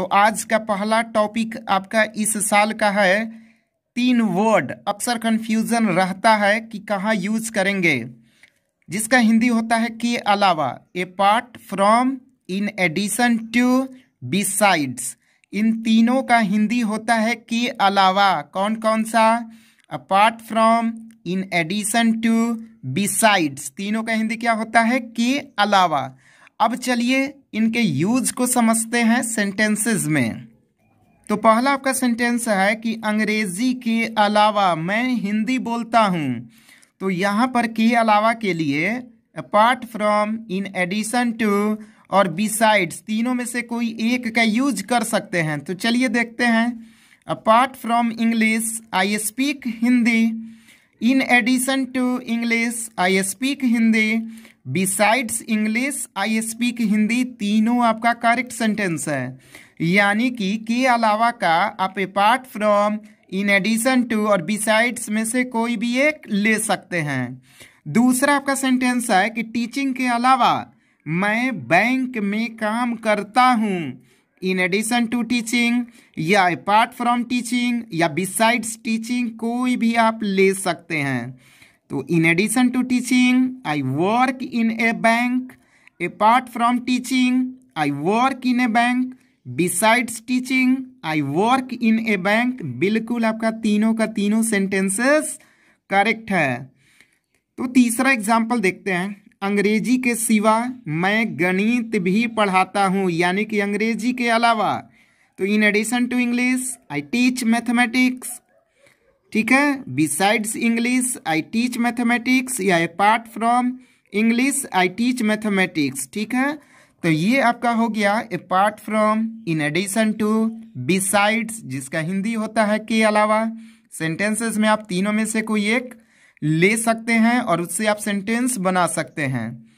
तो आज का पहला टॉपिक आपका इस साल का है तीन वर्ड अक्सर कन्फ्यूज़न रहता है कि कहाँ यूज़ करेंगे जिसका हिंदी होता है के अलावा apart from in addition to besides इन तीनों का हिंदी होता है के अलावा कौन कौन सा apart from in addition to besides तीनों का हिंदी क्या होता है के अलावा अब चलिए इनके यूज को समझते हैं सेंटेंसेस में तो पहला आपका सेंटेंस है कि अंग्रेजी के अलावा मैं हिंदी बोलता हूँ तो यहाँ पर के अलावा के लिए apart from in addition to और बिसाइड्स तीनों में से कोई एक का यूज कर सकते हैं तो चलिए देखते हैं apart from English I speak Hindi in addition to English I speak Hindi besides English I speak Hindi तीनों आपका करेक्ट सेंटेंस है यानी कि के अलावा का आप apart from in addition to और बिसाइड्स में से कोई भी एक ले सकते हैं दूसरा आपका सेंटेंस है कि टीचिंग के अलावा मैं बैंक में काम करता हूँ इन एडिशन टू टीचिंग या अपार्ट फ्रॉम टीचिंग या बिसाइड्स टीचिंग कोई भी आप ले सकते हैं तो in addition to teaching I work in a bank apart from teaching I work in a bank besides teaching I work in a bank बिल्कुल आपका तीनों का तीनों सेंटेंसेस करेक्ट है तो तीसरा एग्जाम्पल देखते हैं अंग्रेजी के सिवा मैं गणित भी पढ़ाता हूँ यानी कि अंग्रेजी के अलावा तो in addition to English I teach mathematics ठीक है besides English I teach mathematics या apart from English I teach mathematics ठीक है तो ये आपका हो गया apart from in addition to besides जिसका हिंदी होता है के अलावा सेंटेंसेस में आप तीनों में से कोई एक ले सकते हैं और उससे आप सेंटेंस बना सकते हैं